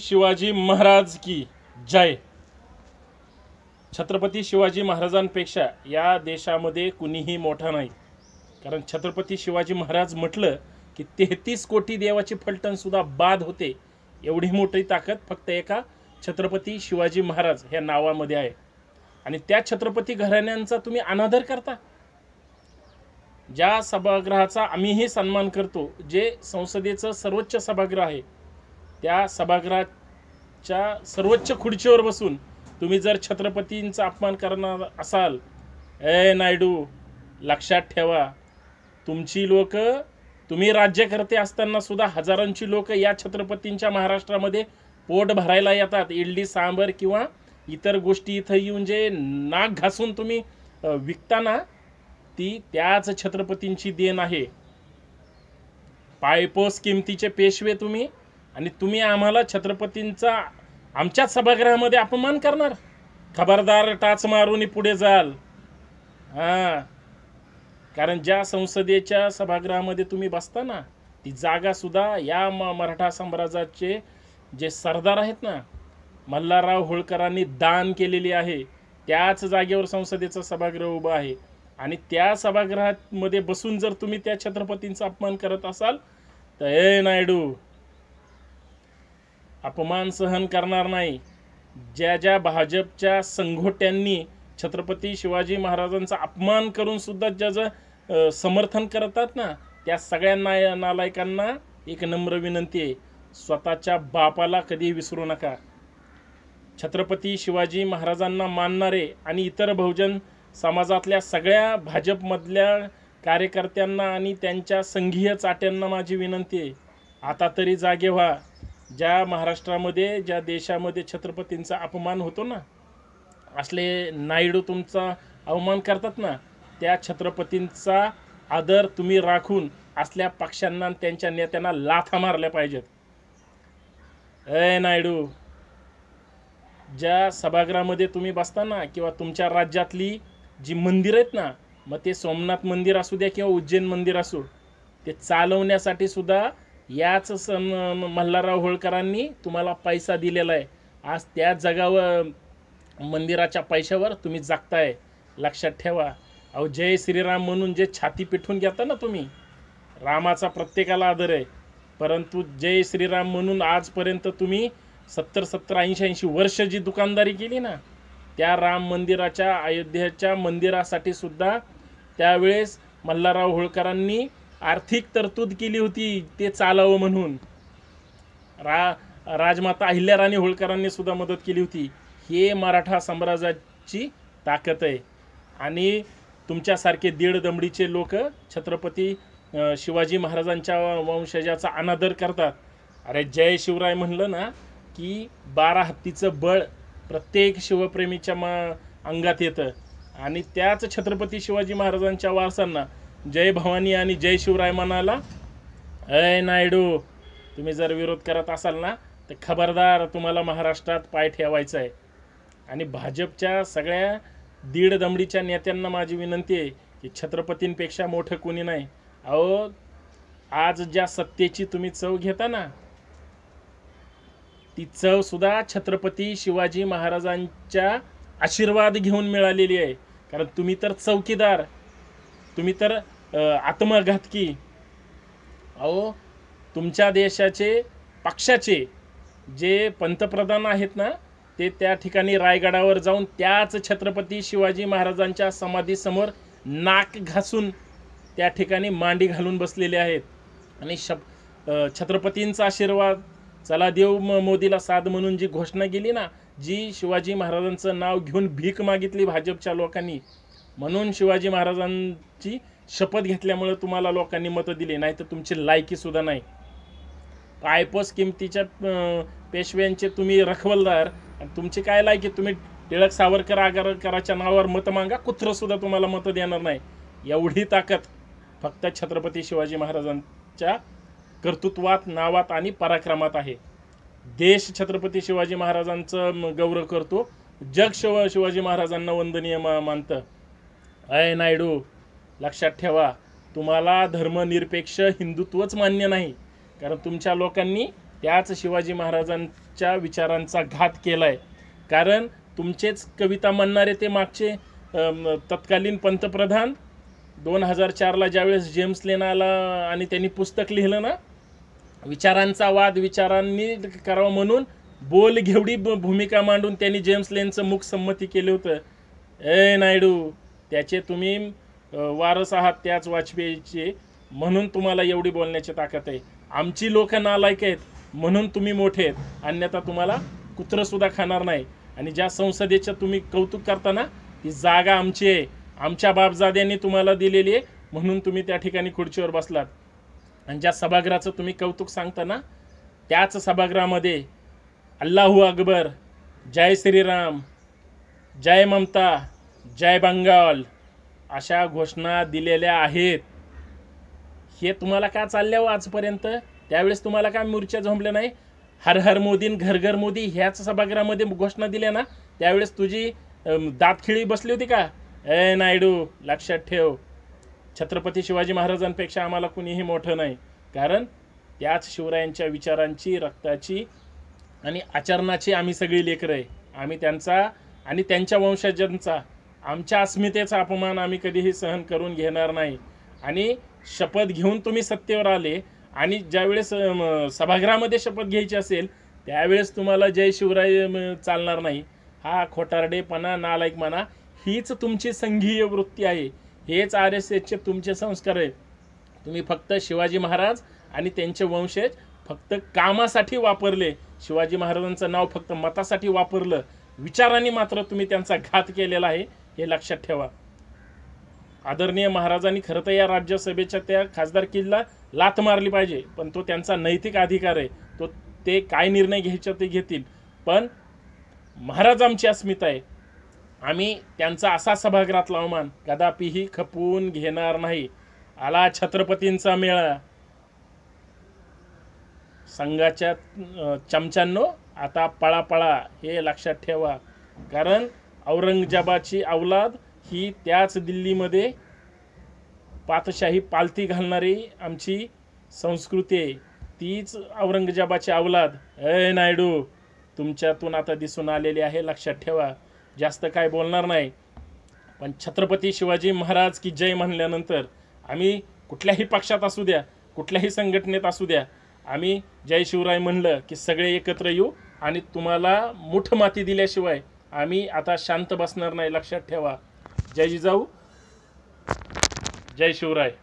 शिवाजी महाराज की जय छत्रपती शिवाजी महाराजांपेक्षा या देशामध्ये कुणीही मोठा नाही कारण छत्रपती शिवाजी महाराज म्हटलं की तेहतीस कोटी देवाची सुद्धा बाद होते एवढी मोठी ताकद फक्त एका छत्रपती शिवाजी महाराज ह्या नावामध्ये आहे आणि त्या छत्रपती घराण्यांचा तुम्ही अनादर करता ज्या सभागृहाचा आम्हीही सन्मान करतो जे संसदेचं सर्वोच्च सभागृह आहे त्या सभागृहाच्या सर्वोच्च खुर्चीवर बसून तुम्ही जर छत्रपतींचा अपमान करणार असाल ए नायडू लक्षात ठेवा तुमची लोक तुम्ही राज्यकर्ते असताना सुद्धा हजारांची लोक या छत्रपतींच्या महाराष्ट्रामध्ये पोट भरायला येतात इडली सांबर किंवा इतर गोष्टी इथं येऊन जे नाक घासून तुम्ही विकताना ती त्याच छत्रपतींची देण आहे पायपोस किमतीचे पेशवे तुम्ही आणि तुम्ही आम्हाला छत्रपतींचा आमच्याच सभागृहामध्ये अपमान करणार खबरदार टाच मारून पुढे जाल हां कारण ज्या संसदेच्या सभागृहामध्ये तुम्ही बसता ना ती जागासुद्धा या म मराठा साम्राज्याचे जे सरदार आहेत ना मल्हारराव होळकरांनी दान केलेली आहे त्याच जागेवर संसदेचं सभागृह उभं आहे आणि त्या सभागृहामध्ये बसून जर तुम्ही त्या छत्रपतींचा अपमान करत असाल तर ए नायडू अपमान सहन करणार नाही ज्या ज्या भाजपच्या संघोट्यांनी छत्रपती शिवाजी महाराजांचा अपमान करून सुद्धा ज्याचं समर्थन करतात ना त्या सगळ्या ना नालायकांना एक नम्र विनंती आहे स्वतःच्या बापाला कधी विसरू नका छत्रपती शिवाजी महाराजांना मानणारे आणि इतर बहुजन समाजातल्या सगळ्या भाजपमधल्या कार्यकर्त्यांना आणि त्यांच्या संघीय चाट्यांना माझी विनंती आहे आता तरी जागे व्हा ज्या महाराष्ट्रामध्ये ज्या देशामध्ये छत्रपतींचा अपमान होतो ना असले नायडू तुमचा अवमान करतात ना त्या छत्रपतींचा आदर तुम्ही राखून असल्या पक्षांना त्यांच्या नेत्यांना लाथा मारल्या पाहिजेत अय नायडू ज्या सभागृहामध्ये तुम्ही बसताना किंवा तुमच्या राज्यातली जी मंदिरं आहेत ना मग ते सोमनाथ मंदिर असू द्या किंवा उज्जैन मंदिर असू ते चालवण्यासाठी सुद्धा याच सण मल्हारराव होळकरांनी तुम्हाला पैसा दिलेला आहे आज त्या जगावर मंदिराच्या पैशावर तुम्ही जागताय लक्षात ठेवा अहो जय श्रीराम म्हणून जे छाती पिठून घेता ना तुम्ही रामाचा प्रत्येकाला आदर आहे परंतु जय श्रीराम म्हणून आजपर्यंत तुम्ही सत्तर सत्तर ऐंशी ऐंशी वर्ष जी दुकानदारी केली ना त्या राम मंदिराच्या अयोध्येच्या मंदिरासाठी सुद्धा त्यावेळेस मल्हारराव होळकरांनी आर्थिक तरतूद केली होती ते चालावं म्हणून रा राजमाता अहिल्या राणी होळकरांनी सुद्धा मदत केली होती हे मराठा साम्राज्याची ताकद आहे आणि तुमच्यासारखे दीड दमडीचे लोक छत्रपती शिवाजी महाराजांच्या वंशजाचा अनादर करतात अरे जय शिवराय म्हणलं ना की बारा हत्तीचं बळ प्रत्येक शिवप्रेमीच्या मा अंगात येतं आणि त्याच छत्रपती शिवाजी महाराजांच्या वारसांना जय भवानी आणि जय शिवराय म्हणाला अय नायडू तुम्ही जर विरोध करत असाल ना तर खबरदार तुम्हाला महाराष्ट्रात पाय ठेवायचा आहे आणि भाजपच्या सगळ्या दीड दमडीच्या नेत्यांना माझी विनंती आहे की छत्रपतींपेक्षा मोठं कोणी नाही अहो आज ज्या सत्तेची तुम्ही चव घेता ना ती चवसुद्धा छत्रपती शिवाजी महाराजांच्या आशीर्वाद घेऊन मिळालेली आहे कारण तुम्ही तर चौकीदार तुम्ही तर आत्मघातकी अहो तुमच्या देशाचे पक्षाचे जे पंतप्रधान आहेत ना ते त्या ठिकाणी रायगडावर जाऊन त्याच छत्रपती शिवाजी महाराजांच्या समाधीसमोर नाक घासून त्या ठिकाणी मांडी घालून बसलेले आहेत आणि शप छत्रपतींचा आशीर्वाद चला देव मोदीला साध म्हणून जी घोषणा केली ना जी शिवाजी महाराजांचं नाव घेऊन भीक मागितली भाजपच्या लोकांनी म्हणून शिवाजी महाराजांची शपथ घेतल्यामुळे तुम्हाला लोकांनी मतं दिली नाही तर तुमची लायकीसुद्धा नाही आयपस किमतीच्या पेशव्यांचे तुम्ही रखवलदार तुमची काय लायकी तुम्ही टिळक सावरकर आगरकराच्या नावावर मांगा मागा सुद्धा तुम्हाला मतं देणार नाही एवढी ताकद फक्त छत्रपती शिवाजी महाराजांच्या कर्तृत्वात नावात आणि पराक्रमात आहे देश छत्रपती शिवाजी महाराजांचं गौरव करतो जग शिव शिवाजी महाराजांना वंदनीय मानतं अय नायडू लक्षात ठेवा तुम्हाला धर्मनिरपेक्ष हिंदुत्वच मान्य नाही कारण तुमच्या लोकांनी त्याच शिवाजी महाराजांच्या विचारांचा घात केला आहे कारण तुमचेच कविता म्हणणारे ते मागचे तत्कालीन पंतप्रधान दोन हजार चारला ज्यावेळेस जेम्स लेन आला आणि त्यांनी पुस्तक लिहिलं ना विचारांचा वाद विचारांनी करावा म्हणून बोल घेवडी भूमिका मांडून त्यांनी जेम्स लेनचं मुख संमती केलं होतं ए नायडू त्याचे तुम्ही वारस आहात त्याच वाजपेयीचे म्हणून तुम्हाला एवढी बोलण्याची ताकद आहे आमची लोक नालायक आहेत म्हणून तुम्ही मोठे आहेत अन्यथा तुम्हाला कुत्रंसुद्धा खाणार नाही आणि ज्या संसदेचं तुम्ही कौतुक करताना ही जागा आमची आहे आमच्या बापजाद्यांनी तुम्हाला दिलेली आहे म्हणून तुम्ही त्या ठिकाणी खुर्चीवर बसलात आणि ज्या सभागृहाचं तुम्ही कौतुक सांगताना त्याच सभागृहामध्ये अल्लाहू अकबर जय श्रीराम जय ममता जय बंगाल अशा घोषणा दिलेल्या आहेत हे तुम्हाला का चालले हो आजपर्यंत त्यावेळेस तुम्हाला काय मोर्चा झोंबल्या नाही हर हर मोदीन घर घर मोदी ह्याच सभागृहामध्ये घोषणा दिल्या ना त्यावेळेस तुझी दातखिळी बसली होती का ए नायडू लक्षात ठेव छत्रपती शिवाजी महाराजांपेक्षा आम्हाला कुणीही मोठं नाही कारण त्याच शिवरायांच्या विचारांची रक्ताची आणि आचरणाची आम्ही सगळी लेकरं आहे आम्ही त्यांचा आणि त्यांच्या वंशजांचा आमच्या अस्मितेचा अपमान आम्ही कधीही सहन करून घेणार नाही आणि शपथ घेऊन तुम्ही सत्तेवर आले आणि ज्यावेळेस सभागृहामध्ये शपथ घ्यायची असेल त्यावेळेस तुम्हाला जय शिवराय चालणार नाही हा खोटारडेपणा म्हणा हीच तुमची संघीय वृत्ती आहे हेच आर एस एसचे तुमचे संस्कार आहेत तुम्ही फक्त शिवाजी महाराज आणि त्यांचे वंशज फक्त कामासाठी वापरले शिवाजी महाराजांचं नाव फक्त मतासाठी वापरलं विचारांनी मात्र तुम्ही त्यांचा घात केलेला आहे हे लक्षात ठेवा आदरणीय महाराजांनी खरं तर या राज्यसभेच्या त्या खासदारकीला लात मारली पाहिजे पण तो त्यांचा नैतिक अधिकार आहे तो ते काय निर्णय घ्यायचा ते घेतील पण महाराज आमची अस्मिता आहे आम्ही त्यांचा असा सभागृहातला अवमान कदापिही खपवून घेणार नाही आला छत्रपतींचा मेळा संघाच्या चमच्यांनो आता पळापळा हे लक्षात ठेवा कारण औरंगजेबाची अवलाद ही त्याच दिल्लीमध्ये पातशाही पालथी घालणारी आमची संस्कृती आहे तीच औरंगजेबाची अवलाद अय नायडू तुमच्यातून आता दिसून आलेली आहे लक्षात ठेवा जास्त काय बोलणार नाही पण छत्रपती शिवाजी महाराज की जय म्हणल्यानंतर आम्ही कुठल्याही पक्षात असू द्या कुठल्याही संघटनेत असू द्या आम्ही जय शिवराय म्हणलं की सगळे एकत्र येऊ आणि तुम्हाला मुठ माती दिल्याशिवाय आम्ही आता शांत बसणार नाही लक्षात ठेवा जय जिजाऊ जय शिवराय